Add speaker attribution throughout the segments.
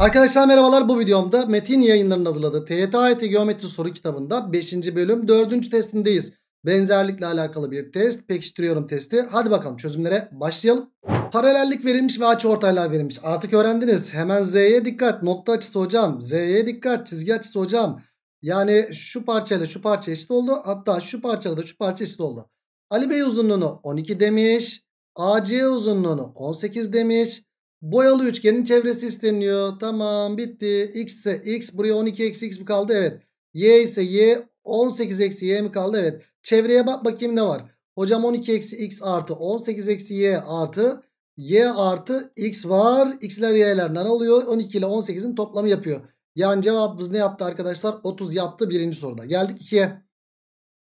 Speaker 1: Arkadaşlar merhabalar bu videomda Metin yayınlarının hazırladığı TYT AYT Geometri Soru kitabında 5. bölüm 4. testindeyiz. Benzerlikle alakalı bir test. Pekiştiriyorum testi. Hadi bakalım çözümlere başlayalım. Paralellik verilmiş ve açıortaylar verilmiş. Artık öğrendiniz. Hemen Z'ye dikkat. Nokta açısı hocam. Z'ye dikkat. Çizgi açısı hocam. Yani şu parçayla şu parça eşit oldu. Hatta şu parçayla da şu parça eşit oldu. Ali Bey uzunluğunu 12 demiş. AC uzunluğunu 18 demiş. Boyalı üçgenin çevresi isteniyor Tamam bitti. X ise X. Buraya 12 eksi X mi kaldı? Evet. Y ise Y. 18 eksi Y mi kaldı? Evet. Çevreye bak bakayım ne var. Hocam 12 eksi X artı 18 eksi Y artı Y artı X var. X'ler Y'ler ne oluyor? 12 ile 18'in toplamı yapıyor. Yani cevabımız ne yaptı arkadaşlar? 30 yaptı birinci soruda. Geldik 2'ye.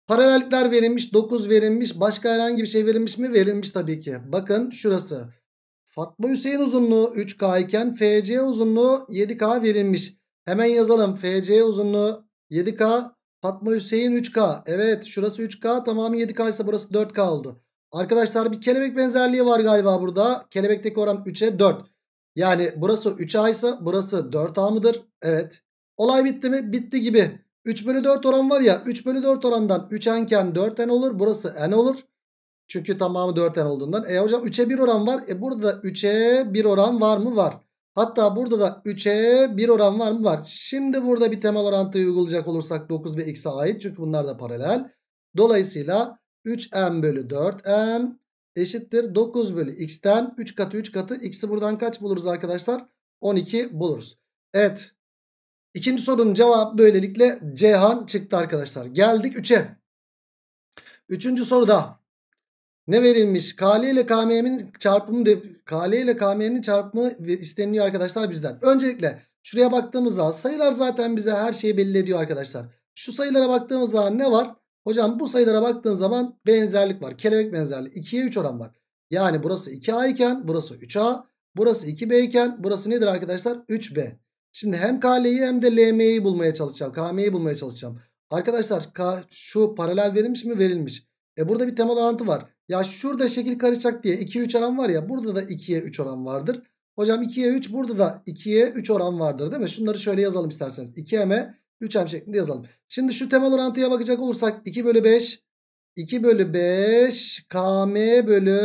Speaker 1: Paralellikler verilmiş. 9 verilmiş. Başka herhangi bir şey verilmiş mi? Verilmiş tabii ki. Bakın şurası. Fatma Hüseyin uzunluğu 3K iken FC uzunluğu 7K verilmiş. Hemen yazalım. FC uzunluğu 7K. Fatma Hüseyin 3K. Evet şurası 3K tamamı 7K ise burası 4K oldu. Arkadaşlar bir kelebek benzerliği var galiba burada. Kelebekteki oran 3'e 4. Yani burası 3A ise burası 4A mıdır? Evet. Olay bitti mi? Bitti gibi. 3 bölü 4 oran var ya 3 bölü 4 orandan 3 enken 4 en olur. Burası n olur. Çünkü tamamı 4n olduğundan. E hocam 3'e 1 oran var. E burada da 3'e 1 oran var mı? Var. Hatta burada da 3'e 1 oran var mı? Var. Şimdi burada bir temel orantıyı uygulayacak olursak 9 ve x'e ait. Çünkü bunlar da paralel. Dolayısıyla 3m bölü 4m eşittir 9 bölü x'ten 3 katı 3 katı x'i buradan kaç buluruz arkadaşlar? 12 buluruz. Evet. İkinci sorunun cevabı böylelikle Ceyhan çıktı arkadaşlar. Geldik 3'e. Üçüncü soruda ne verilmiş? KL ile KM'nin çarpımı de, KL ile KM'nin çarpımı isteniliyor arkadaşlar bizden. Öncelikle şuraya baktığımız zaman sayılar zaten bize her şeyi belli ediyor arkadaşlar. Şu sayılara baktığımız zaman ne var? Hocam bu sayılara baktığım zaman benzerlik var. Kelebek benzerliği. 2'ye 3 oran var. Yani burası 2A iken burası 3A. Burası 2B iken burası nedir arkadaşlar? 3B. Şimdi hem KL'yi hem de LM'yi bulmaya çalışacağım. KM'yi bulmaya çalışacağım. Arkadaşlar K, şu paralel verilmiş mi? Verilmiş. E burada bir temel orantı var. Ya şurada şekil karışacak diye 2'ye 3 oran var ya burada da 2'ye 3 oran vardır. Hocam 2'ye 3 burada da 2'ye 3 oran vardır değil mi? Şunları şöyle yazalım isterseniz. 2m'e 3m şeklinde yazalım. Şimdi şu temel orantıya bakacak olursak 2 bölü 5 2 bölü 5 km bölü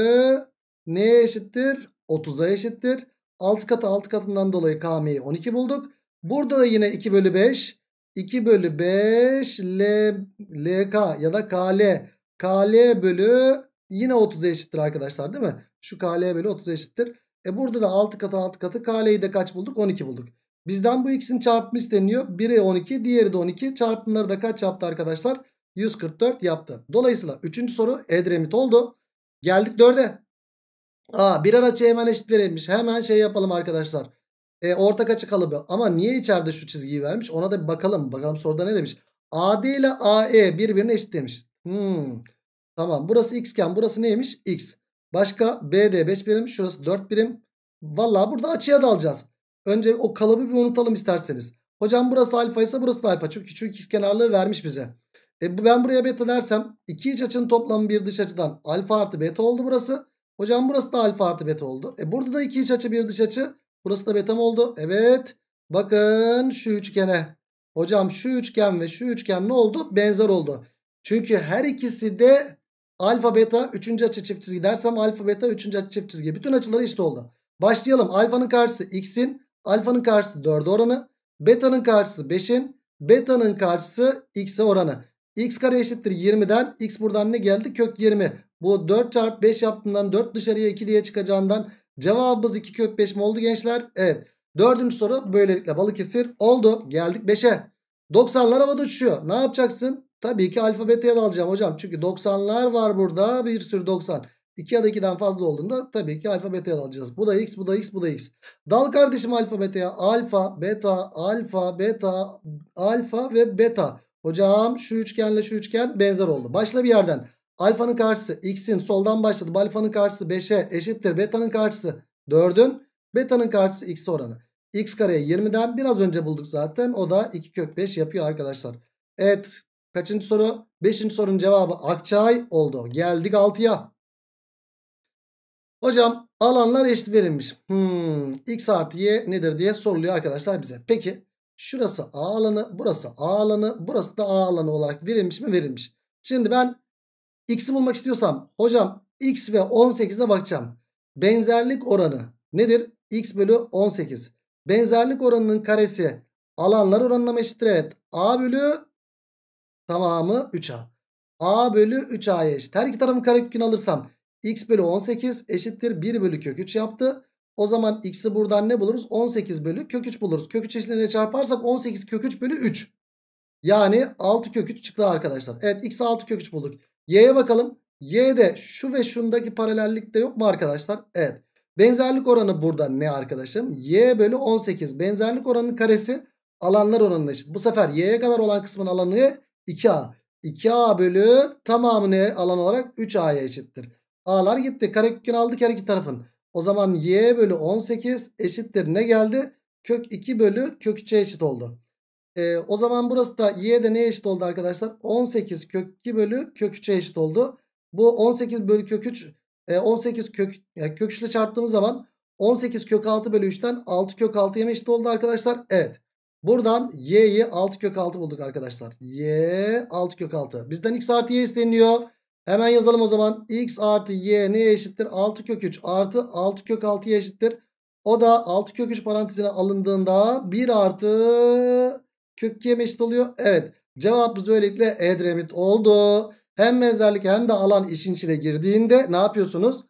Speaker 1: ne eşittir? 30'a eşittir. 6 katı 6 katından dolayı km'yi 12 bulduk. Burada da yine 2 bölü 5 2 bölü 5 L, LK ya da KL KL bölü yine 30'a eşittir arkadaşlar değil mi? Şu KL bölü 30'a eşittir. E burada da 6 katı 6 katı KL'yi de kaç bulduk? 12 bulduk. Bizden bu ikisinin çarpımı isteniyor. Biri 12 diğeri de 12. Çarpımları da kaç yaptı arkadaşlar? 144 yaptı. Dolayısıyla 3. soru Edremit oldu. Geldik 4'e. Aa, bir araç hemen eşitlenmiş. Hemen şey yapalım arkadaşlar. E, ortak açı kalıbı. Ama niye içeride şu çizgiyi vermiş? Ona da bir bakalım. Bakalım soruda ne demiş? AD ile AE birbirine eşit demiş. Hmm. Tamam burası x iken burası neymiş? X. Başka BD de 5 birim şurası 4 birim. Valla burada açıya dalacağız. Önce o kalıbı bir unutalım isterseniz. Hocam burası alfa ise burası da alfa. Çünkü, çünkü x kenarlığı vermiş bize. E ben buraya beta dersem iki iç açının toplamı bir dış açıdan alfa artı beta oldu burası. Hocam burası da alfa artı beta oldu. E burada da iki iç açı bir dış açı. Burası da beta mı oldu? Evet. Bakın şu üçgene. Hocam şu üçgen ve şu üçgen ne oldu? Benzer oldu. Çünkü her ikisi de alfa beta 3. açı çift çizgi dersem alfa beta 3. açı çift çizgi. Bütün açıları işte oldu. Başlayalım. Alfanın karşısı x'in, alfanın karşısı 4 oranı, beta'nın karşısı 5'in, beta'nın karşısı x'e oranı. x kare eşittir 20'den. x buradan ne geldi? Kök 20. Bu 4 çarp 5 yaptığından 4 dışarıya 2 diye çıkacağından cevabımız 2 kök 5 mi oldu gençler? Evet. Dördüncü soru böylelikle Balıkesir oldu. Geldik 5'e. 90'lar havada uçuyor. Ne yapacaksın? Tabii ki alfa beta'ya alacağım hocam. Çünkü 90'lar var burada. Bir sürü 90. 2 ya da 2'den fazla olduğunda tabii ki alfa beta'ya alacağız. Bu da x, bu da x, bu da x. Dal kardeşim alfa beta'ya. Alfa, beta, alfa, beta, alfa ve beta. Hocam şu üçgenle şu üçgen benzer oldu. Başla bir yerden. Alfanın karşısı x'in soldan başladı. Alfanın karşısı 5'e eşittir. Beta'nın karşısı 4'ün. Beta'nın karşısı x oranı. x kareye 20'den biraz önce bulduk zaten. O da 2 kök 5 yapıyor arkadaşlar. Evet Kaçıncı soru? Beşinci sorunun cevabı Akçay oldu. Geldik altıya. Hocam alanlar eşit verilmiş. Hmm, x artı y nedir diye soruluyor arkadaşlar bize. Peki şurası a alanı, burası a alanı, burası da a alanı olarak verilmiş mi? Verilmiş. Şimdi ben x'i bulmak istiyorsam hocam x ve 18'e bakacağım. Benzerlik oranı nedir? x bölü 18. Benzerlik oranının karesi alanlar oranına eşittir. Evet a bölü Tamamı 3A. A bölü 3A'ya eşit. Her iki tarafın karekökünü alırsam x bölü 18 eşittir 1 bölü kök 3 yaptı. O zaman x'i buradan ne buluruz? 18 bölü kök 3 buluruz. Kök 3 eşitliğine çarparsak 18 kök 3 bölü 3. Yani 6 kök 3 çıktı arkadaşlar. Evet x 6 kök 3 bulduk. Y'ye bakalım. Y'de şu ve şundaki paralellik de yok mu arkadaşlar? Evet. Benzerlik oranı burada ne arkadaşım? Y bölü 18. Benzerlik oranının karesi alanlar oranına eşit. Bu sefer y'ye kadar olan kısmın alanı 2A. 2A bölü tamamı ne alan olarak 3A'ya eşittir. A'lar gitti. Karekökünü aldık her iki tarafın. O zaman Y bölü 18 eşittir. Ne geldi? Kök 2 bölü kök 3'e eşit oldu. Ee, o zaman burası da Y de neye eşit oldu arkadaşlar? 18 kök 2 bölü kök 3'e eşit oldu. Bu 18 bölü kök 3 18 e, kök yani kök 3 ile çarptığımız zaman 18 kök 6 bölü 3'ten 6 kök 6'ya eşit oldu arkadaşlar. Evet. Buradan y'yi 6 kök 6 bulduk arkadaşlar. y 6 kök 6. Bizden x artı y isteniyor. Hemen yazalım o zaman. x artı y neye eşittir? 6 kök 3 artı 6 kök 6'ya eşittir. O da 6 kök 3 parantezine alındığında 1 artı kök 2'ye eşit oluyor. Evet cevabımız böylelikle Edremit oldu. Hem benzerlik hem de alan işin içine girdiğinde ne yapıyorsunuz?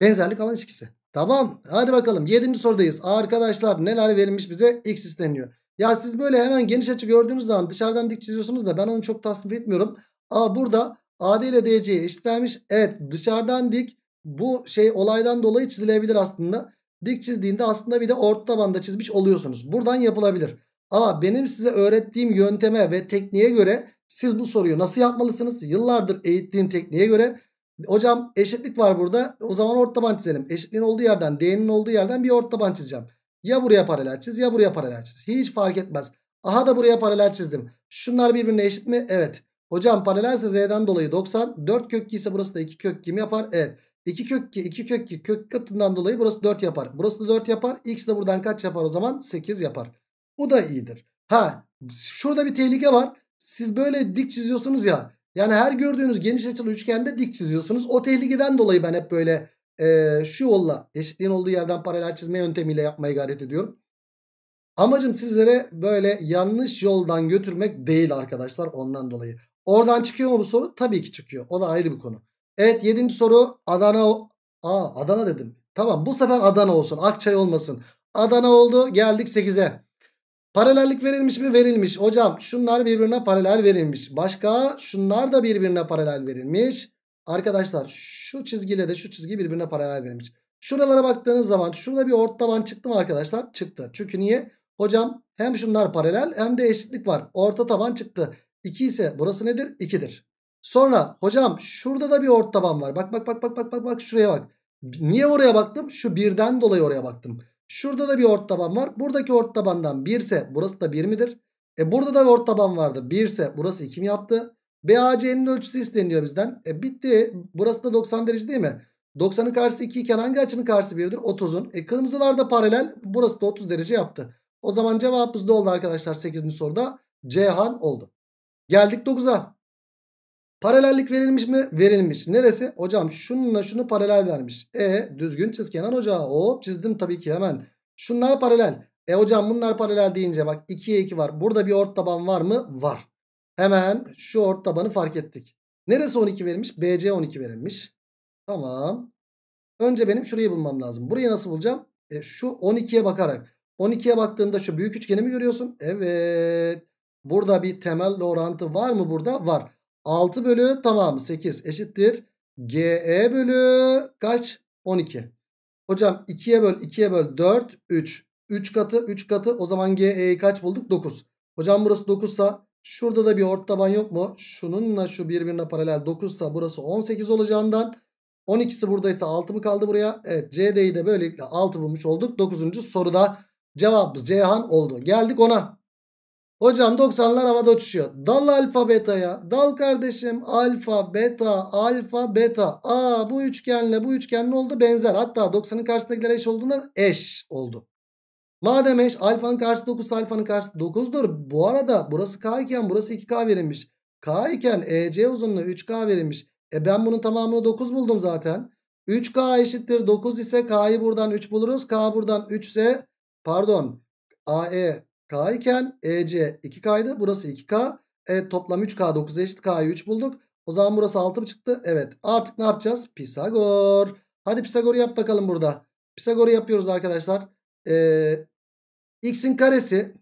Speaker 1: Benzerlik alan ilişkisi. Tamam hadi bakalım 7. sorudayız. Arkadaşlar neler verilmiş bize x isteniyor. Ya siz böyle hemen geniş açı gördüğünüz zaman dışarıdan dik çiziyorsunuz da ben onu çok tasvip etmiyorum. Aa burada AD ile DC'ye eşit vermiş. Evet dışarıdan dik bu şey olaydan dolayı çizilebilir aslında. Dik çizdiğinde aslında bir de orta tabanda çizmiş oluyorsunuz. Buradan yapılabilir. Ama benim size öğrettiğim yönteme ve tekniğe göre siz bu soruyu nasıl yapmalısınız? Yıllardır eğittiğim tekniğe göre Hocam eşitlik var burada. O zaman ort taban çizelim. Eşitliğin olduğu yerden D'nin olduğu yerden bir ort taban çizeceğim. Ya buraya paralel çiz ya buraya paralel çiz. Hiç fark etmez. Aha da buraya paralel çizdim. Şunlar birbirine eşit mi? Evet. Hocam paralelse Z'den dolayı 90. 4 kök 2 ise burası da 2 kök 2 mi yapar? Evet. 2 kök 2 2 kök 2 kök katından dolayı burası 4 yapar. Burası da 4 yapar. X de buradan kaç yapar o zaman? 8 yapar. Bu da iyidir. Ha şurada bir tehlike var. Siz böyle dik çiziyorsunuz ya. Yani her gördüğünüz geniş açılı üçgende dik çiziyorsunuz. O tehlikeden dolayı ben hep böyle e, şu yolla eşitliğin olduğu yerden paralel çizme yöntemiyle yapmaya gayret ediyorum. Amacım sizlere böyle yanlış yoldan götürmek değil arkadaşlar ondan dolayı. Oradan çıkıyor mu bu soru? Tabii ki çıkıyor. O da ayrı bir konu. Evet yedinci soru Adana. Aa Adana dedim. Tamam bu sefer Adana olsun. Akçay olmasın. Adana oldu geldik 8'e. Paralellik verilmiş mi? Verilmiş. Hocam şunlar birbirine paralel verilmiş. Başka şunlar da birbirine paralel verilmiş. Arkadaşlar şu çizgiyle de şu çizgi birbirine paralel verilmiş. Şuralara baktığınız zaman şurada bir orta taban çıktı mı arkadaşlar? Çıktı. Çünkü niye? Hocam hem şunlar paralel hem de eşitlik var. Orta taban çıktı. 2 ise burası nedir? 2'dir. Sonra hocam şurada da bir orta taban var. Bak bak bak bak bak bak bak şuraya bak. Niye oraya baktım? Şu birden dolayı oraya baktım. Şurada da bir ort taban var. Buradaki ort tabandan 1 ise burası da 1 midir? E burada da bir ort taban vardı. 1 ise burası 2 mi yaptı? BAC'nin ölçüsü isteniyor bizden. E bitti. Burası da 90 derece değil mi? 90'ın karşısı 2 iken hangi açının karşısı 1'dir? 30'un. E kırmızılar da paralel. Burası da 30 derece yaptı. O zaman cevabımız ne oldu arkadaşlar 8. soruda? Cihan oldu. Geldik 9'a. Paralellik verilmiş mi? Verilmiş. Neresi? Hocam şununla şunu paralel vermiş. E düzgün çiz Kenan Hoca. Hop çizdim tabii ki hemen. Şunlar paralel. E hocam bunlar paralel deyince bak 2'ye 2 var. Burada bir ort taban var mı? Var. Hemen şu ort tabanı fark ettik. Neresi 12 verilmiş? BC 12 verilmiş. Tamam. Önce benim şurayı bulmam lazım. Burayı nasıl bulacağım? E, şu 12'ye bakarak. 12'ye baktığında şu büyük üçgeni mi görüyorsun? Evet. Burada bir temel orantı var mı burada? Var. 6 bölü tamam 8 eşittir. GE bölü kaç? 12. Hocam 2'ye böl 2'ye böl 4 3. 3 katı 3 katı o zaman GE'yi kaç bulduk? 9. Hocam burası 9 sa şurada da bir ort taban yok mu? Şununla şu birbirine paralel 9 sa burası 18 olacağından 12'si buradaysa 6 mı kaldı buraya? Evet CD'yi de böylelikle 6 bulmuş olduk. 9. soruda cevabımız Cihan oldu. Geldik ona. Hocam 90'lar havada uçuşuyor. Dal alfa beta ya, Dal kardeşim alfa beta alfa beta. Aa bu üçgenle bu üçgen ne oldu? Benzer. Hatta 90'ın karşısındakilere eş olduğundan eş oldu. Madem eş alfanın karşısı 9 alfanın karşısı 9'dur. Bu arada burası k iken burası 2k verilmiş. K iken EC uzunluğu 3k verilmiş. E ben bunun tamamını 9 buldum zaten. 3k eşittir 9 ise k'yı buradan 3 buluruz. K buradan 3 ise pardon AE K iken EC 2K'ydı. Burası 2K. Evet toplam 3K 9 eşit K'yı 3 bulduk. O zaman burası 6 mı çıktı? Evet. Artık ne yapacağız? Pisagor. Hadi Pisagor'u yap bakalım burada. Pisagor'u yapıyoruz arkadaşlar. Ee, x'in karesi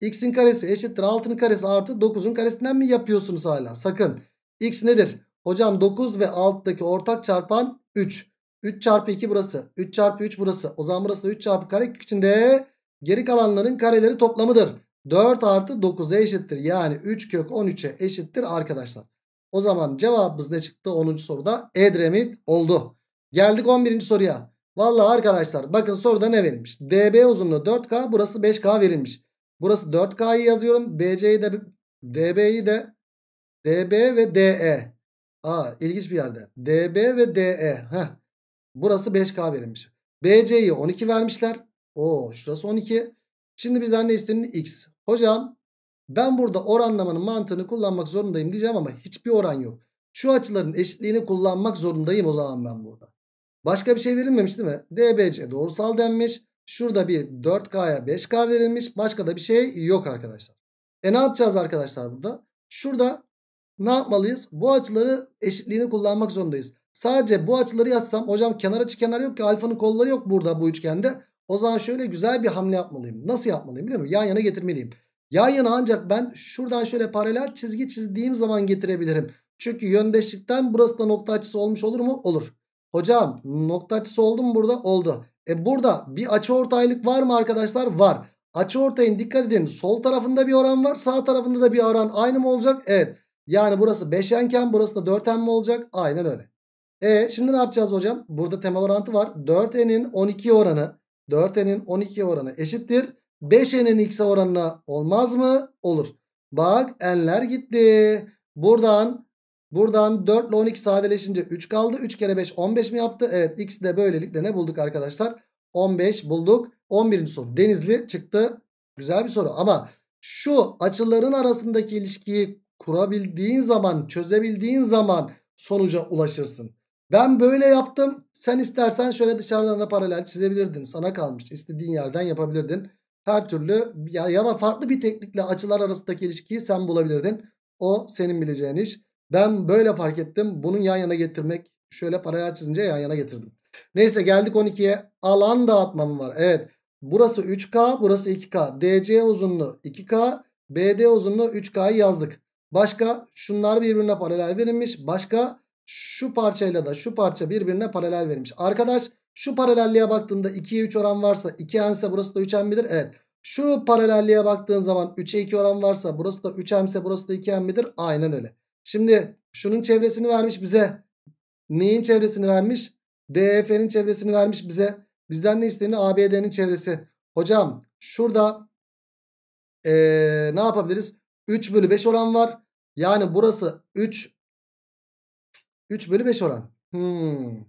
Speaker 1: x'in karesi eşittir 6'nın karesi artı 9'un karesinden mi yapıyorsunuz hala? Sakın. x nedir? Hocam 9 ve 6'daki ortak çarpan 3. 3 çarpı 2 burası. 3 çarpı 3 burası. O zaman burası da 3 çarpı kare içinde Geri kalanların kareleri toplamıdır. 4 artı 9'a eşittir. Yani 3 kök 13'e eşittir arkadaşlar. O zaman cevabımız ne çıktı? 10. soruda Edremit oldu. Geldik 11. soruya. Vallahi arkadaşlar bakın soruda ne verilmiş? DB uzunluğu 4K burası 5K verilmiş. Burası 4K'yı yazıyorum. BC'yi de DB'yi de DB ve DE. Aa ilginç bir yerde. DB ve DE. Heh. Burası 5K verilmiş. BC'yi 12 vermişler. O, şurası 12. Şimdi bizden ne isteniyor? X. Hocam ben burada oranlamanın mantığını kullanmak zorundayım diyeceğim ama hiçbir oran yok. Şu açıların eşitliğini kullanmak zorundayım o zaman ben burada. Başka bir şey verilmemiş değil mi? DBC doğrusal denmiş. Şurada bir 4K'ya 5K verilmiş. Başka da bir şey yok arkadaşlar. E ne yapacağız arkadaşlar burada? Şurada ne yapmalıyız? Bu açıları eşitliğini kullanmak zorundayız. Sadece bu açıları yazsam hocam kenar açı kenar yok ki alfanın kolları yok burada bu üçgende. O zaman şöyle güzel bir hamle yapmalıyım. Nasıl yapmalıyım biliyor musun? Yan yana getirmeliyim. Yan yana ancak ben şuradan şöyle paralel çizgi çizdiğim zaman getirebilirim. Çünkü yöndeşlikten burası da nokta açısı olmuş olur mu? Olur. Hocam nokta açısı oldu mu burada? Oldu. E burada bir açı ortaylık var mı arkadaşlar? Var. Açı ortayın dikkat edin sol tarafında bir oran var sağ tarafında da bir oran aynı mı olacak? Evet. Yani burası 5n'ken burası da 4n mi olacak? Aynen öyle. E şimdi ne yapacağız hocam? Burada temel orantı var. 4n'in 12 oranı 4e'nin 12'ye oranı eşittir. 5e'nin x'e oranına olmaz mı? Olur. Bak n'ler gitti. Buradan buradan 4 ile 12 sadeleşince 3 kaldı. 3 kere 5 15 mi yaptı? Evet x de böylelikle ne bulduk arkadaşlar? 15 bulduk. 11. soru Denizli çıktı. Güzel bir soru ama şu açıların arasındaki ilişkiyi kurabildiğin zaman çözebildiğin zaman sonuca ulaşırsın. Ben böyle yaptım. Sen istersen şöyle dışarıdan da paralel çizebilirdin. Sana kalmış. İstediğin yerden yapabilirdin. Her türlü ya, ya da farklı bir teknikle açılar arasındaki ilişkiyi sen bulabilirdin. O senin bileceğin iş. Ben böyle fark ettim. Bunun yan yana getirmek. Şöyle paralel çizince yan yana getirdim. Neyse geldik 12'ye. Alan dağıtmamı var. Evet. Burası 3K. Burası 2K. DC uzunluğu 2K. BD uzunluğu 3K'yı yazdık. Başka şunlar birbirine paralel verilmiş. Başka şu parçayla da şu parça birbirine paralel verilmiş. Arkadaş şu paralelliğe baktığında 2'ye 3 oran varsa 2n burası da 3n midir? Evet. Şu paralelliğe baktığın zaman 3'e 2 oran varsa burası da 3m burası da 2m midir? Aynen öyle. Şimdi şunun çevresini vermiş bize. Neyin çevresini vermiş? DFN'in e çevresini vermiş bize. Bizden ne isteniyor? ABD'nin çevresi. Hocam şurada ee, ne yapabiliriz? 3 bölü 5 oran var. Yani burası 3 3 bölü 5 oran. Hmm.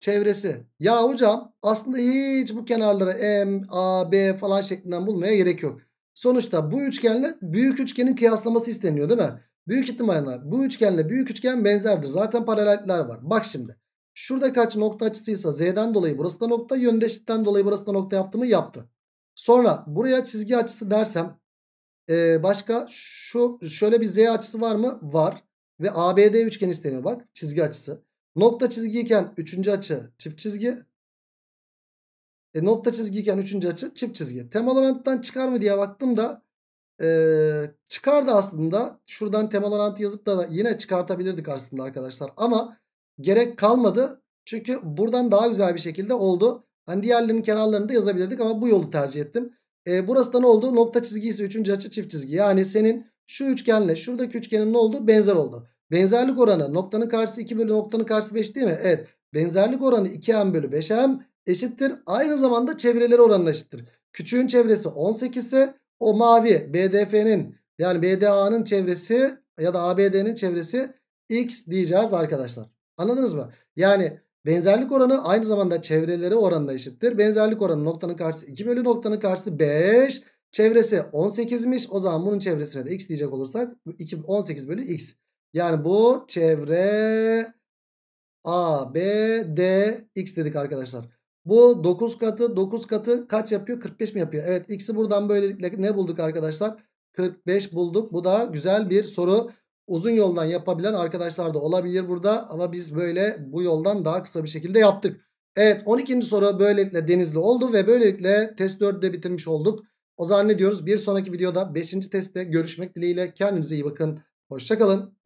Speaker 1: Çevresi. Ya hocam aslında hiç bu kenarları M, A, B falan şeklinden bulmaya gerek yok. Sonuçta bu üçgenle büyük üçgenin kıyaslaması isteniyor değil mi? Büyük ihtimalle bu üçgenle büyük üçgen benzerdir. Zaten paraleller var. Bak şimdi. Şurada kaç nokta açısıysa z'den dolayı burası da nokta. Yöndeşlikten dolayı burası da nokta yaptı mı? Yaptı. Sonra buraya çizgi açısı dersem. Ee, başka şu şöyle bir z açısı var mı? Var. Ve ABD üçgeni isteniyor bak çizgi açısı. Nokta çizgiyken üçüncü açı çift çizgi. E, nokta çizgiyken üçüncü açı çift çizgi. Temal orantından çıkar mı diye baktım e, da e, çıkardı aslında. Şuradan temal orantı yazıp da, yine çıkartabilirdik aslında arkadaşlar. Ama gerek kalmadı. Çünkü buradan daha güzel bir şekilde oldu. Hani diğerlerinin kenarlarını da yazabilirdik ama bu yolu tercih ettim. E, burası da ne oldu? Nokta çizgi üçüncü açı çift çizgi. Yani senin şu üçgenle şuradaki üçgenin ne oldu? Benzer oldu. Benzerlik oranı noktanın karşısı 2 bölü noktanın karşısı 5 değil mi? Evet. Benzerlik oranı 2m bölü 5m eşittir. Aynı zamanda çevreleri oranına eşittir. Küçüğün çevresi 18 ise o mavi BDF'nin yani BDA'nın çevresi ya da ABD'nin çevresi x diyeceğiz arkadaşlar. Anladınız mı? Yani benzerlik oranı aynı zamanda çevreleri oranına eşittir. Benzerlik oranı noktanın karşısı 2 bölü noktanın karşısı 5. Çevresi 18'miş. O zaman bunun çevresine de x diyecek olursak 18 bölü x. Yani bu çevre A, B, D, X dedik arkadaşlar. Bu 9 katı 9 katı kaç yapıyor? 45 mi yapıyor? Evet X'i buradan böylelikle ne bulduk arkadaşlar? 45 bulduk. Bu da güzel bir soru. Uzun yoldan yapabilen arkadaşlar da olabilir burada. Ama biz böyle bu yoldan daha kısa bir şekilde yaptık. Evet 12. soru böylelikle denizli oldu ve böylelikle test 4'de bitirmiş olduk. O zaman ne diyoruz? Bir sonraki videoda 5. testte görüşmek dileğiyle. Kendinize iyi bakın. Hoşçakalın.